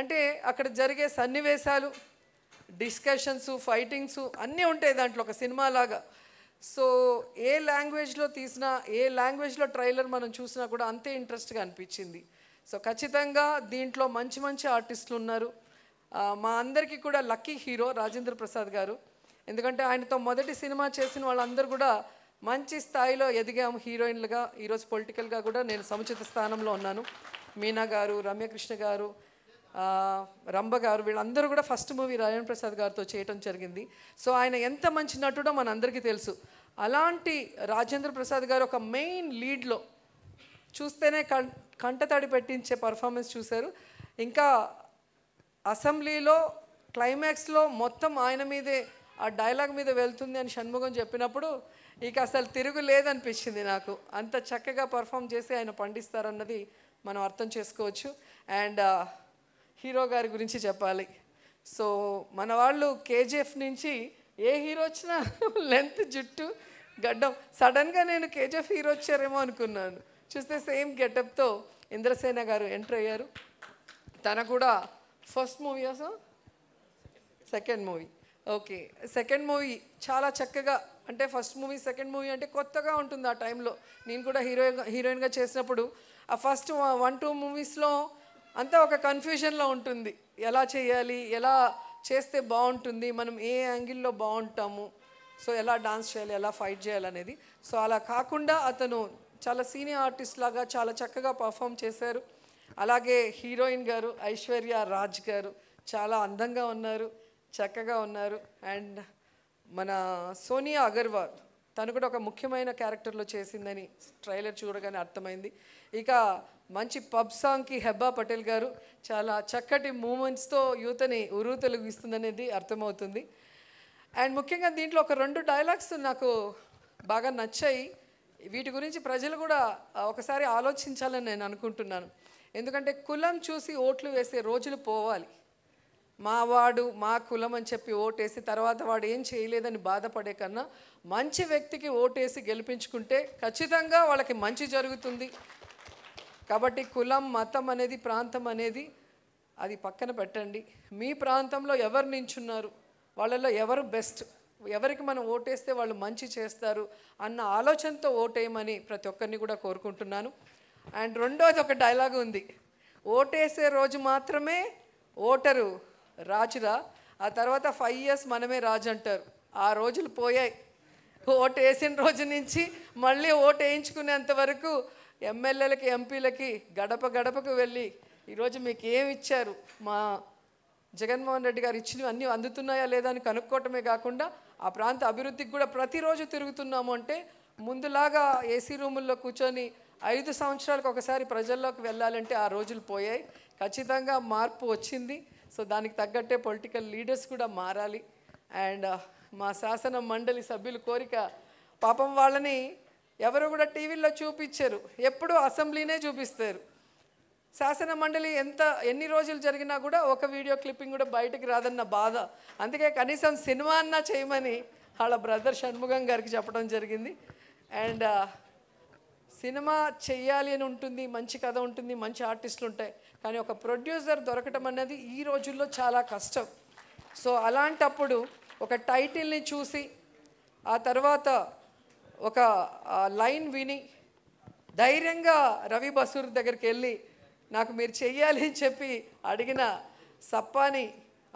అంటే అక్కడ జరిగే సన్నివేశాలు డిస్కషన్స్ ఫైటింగ్స్ అన్నీ ఉంటాయి దాంట్లో ఒక సినిమాలాగా సో ఏ లాంగ్వేజ్లో తీసినా ఏ లాంగ్వేజ్లో ట్రైలర్ మనం చూసినా కూడా అంతే ఇంట్రెస్ట్గా అనిపించింది సో ఖచ్చితంగా దీంట్లో మంచి మంచి ఆర్టిస్టులు ఉన్నారు మా అందరికీ కూడా లక్కీ హీరో రాజేంద్ర ప్రసాద్ గారు ఎందుకంటే ఆయనతో మొదటి సినిమా చేసిన వాళ్ళందరూ కూడా మంచి స్థాయిలో ఎదిగాము హీరోయిన్లుగా ఈరోజు పొలిటికల్గా కూడా నేను సముచిత స్థానంలో ఉన్నాను మీనా గారు రమ్యకృష్ణ గారు రంభ గారు వీళ్ళందరూ కూడా ఫస్ట్ మూవీ రాజన్ ప్రసాద్ గారితో చేయటం జరిగింది సో ఆయన ఎంత మంచి నటుడో మనందరికీ తెలుసు అలాంటి రాజేంద్ర ప్రసాద్ గారు ఒక మెయిన్ లీడ్లో చూస్తేనే కం కంటతడి పెట్టించే పర్ఫార్మెన్స్ చూశారు ఇంకా అసెంబ్లీలో క్లైమాక్స్లో మొత్తం ఆయన మీదే ఆ డైలాగ్ మీద వెళ్తుంది అని షణ్ముఖం చెప్పినప్పుడు ఇక అసలు తిరుగు లేదనిపించింది నాకు అంత చక్కగా పర్ఫామ్ చేసి ఆయన పండిస్తారన్నది మనం అర్థం చేసుకోవచ్చు అండ్ హీరో గారి గురించి చెప్పాలి సో మన వాళ్ళు కేజీఎఫ్ నుంచి ఏ హీరో వచ్చినా లెంత్ జుట్టు గడ్డం సడన్గా నేను కేజీఎఫ్ హీరో వచ్చారేమో అనుకున్నాను చూస్తే సేమ్ గెటప్తో ఇంద్రసేన గారు ఎంటర్ అయ్యారు తన కూడా ఫస్ట్ మూవీ అసలు second movie okay second movie చాలా చక్కగా అంటే ఫస్ట్ మూవీ సెకండ్ మూవీ అంటే కొత్తగా ఉంటుంది ఆ టైంలో నేను కూడా హీరోయిన్ హీరోయిన్గా చేసినప్పుడు ఆ ఫస్ట్ వన్ టూ మూవీస్లో అంతా ఒక కన్ఫ్యూజన్లో ఉంటుంది ఎలా చేయాలి ఎలా చేస్తే బాగుంటుంది మనం ఏ యాంగిల్లో బాగుంటాము సో ఎలా డాన్స్ చేయాలి ఎలా ఫైట్ చేయాలి అనేది సో అలా కాకుండా అతను చాలా సీనియర్ ఆర్టిస్ట్ లాగా చాలా చక్కగా పర్ఫామ్ చేశారు అలాగే హీరోయిన్ గారు ఐశ్వర్య రాజ్ గారు చాలా అందంగా ఉన్నారు చక్కగా ఉన్నారు అండ్ మన సోనియా అగర్వాల్ తను కూడా ఒక ముఖ్యమైన క్యారెక్టర్లో చేసిందని ట్రైలర్ చూడగానే అర్థమైంది ఇక మంచి పబ్ సాంగ్కి హెబ్బా పటేల్ గారు చాలా చక్కటి మూమెంట్స్తో యూతని ఉరువు తొలగిస్తుందనేది అర్థమవుతుంది అండ్ ముఖ్యంగా దీంట్లో ఒక రెండు డైలాగ్స్ నాకు బాగా నచ్చాయి వీటి గురించి ప్రజలు కూడా ఒకసారి ఆలోచించాలని నేను అనుకుంటున్నాను ఎందుకంటే కులం చూసి ఓట్లు వేసే రోజులు పోవాలి మావాడు మా కులం అని చెప్పి ఓటేసి తర్వాత వాడు ఏం చేయలేదని బాధపడే కన్నా మంచి వ్యక్తికి ఓటేసి గెలిపించుకుంటే ఖచ్చితంగా వాళ్ళకి మంచి జరుగుతుంది కాబట్టి కులం మతం అనేది ప్రాంతం అనేది అది పక్కన పెట్టండి మీ ప్రాంతంలో ఎవరు నించున్నారు వాళ్ళలో ఎవరు బెస్ట్ ఎవరికి మనం ఓటేస్తే వాళ్ళు మంచి చేస్తారు అన్న ఆలోచనతో ఓటేయమని ప్రతి ఒక్కరిని కూడా కోరుకుంటున్నాను అండ్ రెండోది ఒక డైలాగ్ ఉంది ఓటేసే రోజు మాత్రమే ఓటరు రాజురా ఆ తర్వాత ఫైవ్ ఇయర్స్ మనమే రాజు అంటారు ఆ రోజులు పోయాయి ఓటు వేసిన రోజు నుంచి మళ్ళీ ఓటు వేయించుకునేంత వరకు ఎమ్మెల్యేలకి ఎంపీలకి గడప గడపకు వెళ్ళి ఈరోజు మీకు ఏమి ఇచ్చారు మా జగన్మోహన్ రెడ్డి గారు ఇచ్చినవి అన్నీ అందుతున్నాయా లేదా అని కనుక్కోవటమే కాకుండా ఆ ప్రాంత అభివృద్ధికి కూడా ప్రతిరోజు తిరుగుతున్నాము అంటే ముందులాగా ఏసీ రూముల్లో కూర్చొని ఐదు సంవత్సరాలకు ఒకసారి ప్రజల్లోకి వెళ్ళాలంటే ఆ రోజులు పోయాయి ఖచ్చితంగా మార్పు వచ్చింది సో దానికి తగ్గట్టే పొలిటికల్ లీడర్స్ కూడా మారాలి అండ్ uh, మా శాసన మండలి సభ్యుల కోరిక పాపం వాళ్ళని ఎవరు కూడా టీవీల్లో చూపించరు ఎప్పుడూ అసెంబ్లీనే చూపిస్తారు శాసన మండలి ఎంత ఎన్ని రోజులు జరిగినా కూడా ఒక వీడియో క్లిప్పింగ్ కూడా బయటకు రాదన్న బాధ అందుకే కనీసం సినిమా అన్నా చేయమని వాళ్ళ బ్రదర్ షణ్ముఖం గారికి చెప్పడం జరిగింది అండ్ సినిమా చేయాలి అని ఉంటుంది మంచి కథ ఉంటుంది మంచి ఆర్టిస్టులు ఉంటాయి కానీ ఒక ప్రొడ్యూసర్ దొరకటం అన్నది ఈ రోజుల్లో చాలా కష్టం సో అలాంటప్పుడు ఒక టైటిల్ని చూసి ఆ తర్వాత ఒక లైన్ విని ధైర్యంగా రవి బసూర్ దగ్గరికి వెళ్ళి నాకు మీరు చెయ్యాలి అని చెప్పి అడిగిన సప్పాని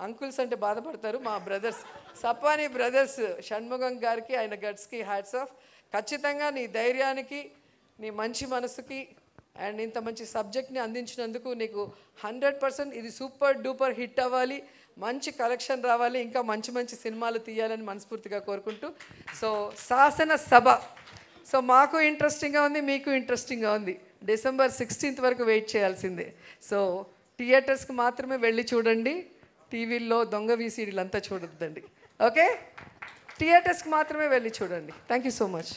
అంకుల్స్ అంటే బాధపడతారు మా బ్రదర్స్ సప్పాని బ్రదర్స్ షణ్ముఖం గారికి ఆయన గట్స్కి హ్యాట్స్ ఆఫ్ ఖచ్చితంగా నీ ధైర్యానికి నీ మంచి మనసుకి అండ్ ఇంత మంచి సబ్జెక్ట్ని అందించినందుకు నీకు హండ్రెడ్ పర్సెంట్ ఇది సూపర్ డూపర్ హిట్ అవ్వాలి మంచి కలెక్షన్ రావాలి ఇంకా మంచి మంచి సినిమాలు తీయాలని మనస్ఫూర్తిగా కోరుకుంటూ సో శాసన సభ సో మాకు ఇంట్రెస్టింగ్గా ఉంది మీకు ఇంట్రెస్టింగ్గా ఉంది డిసెంబర్ సిక్స్టీన్త్ వరకు వెయిట్ చేయాల్సిందే సో థియేటర్స్కి మాత్రమే వెళ్ళి చూడండి టీవీల్లో దొంగ వీసీడీలంతా చూడొద్దండి ఓకే థియేటర్స్కి మాత్రమే వెళ్ళి చూడండి థ్యాంక్ యూ సో మచ్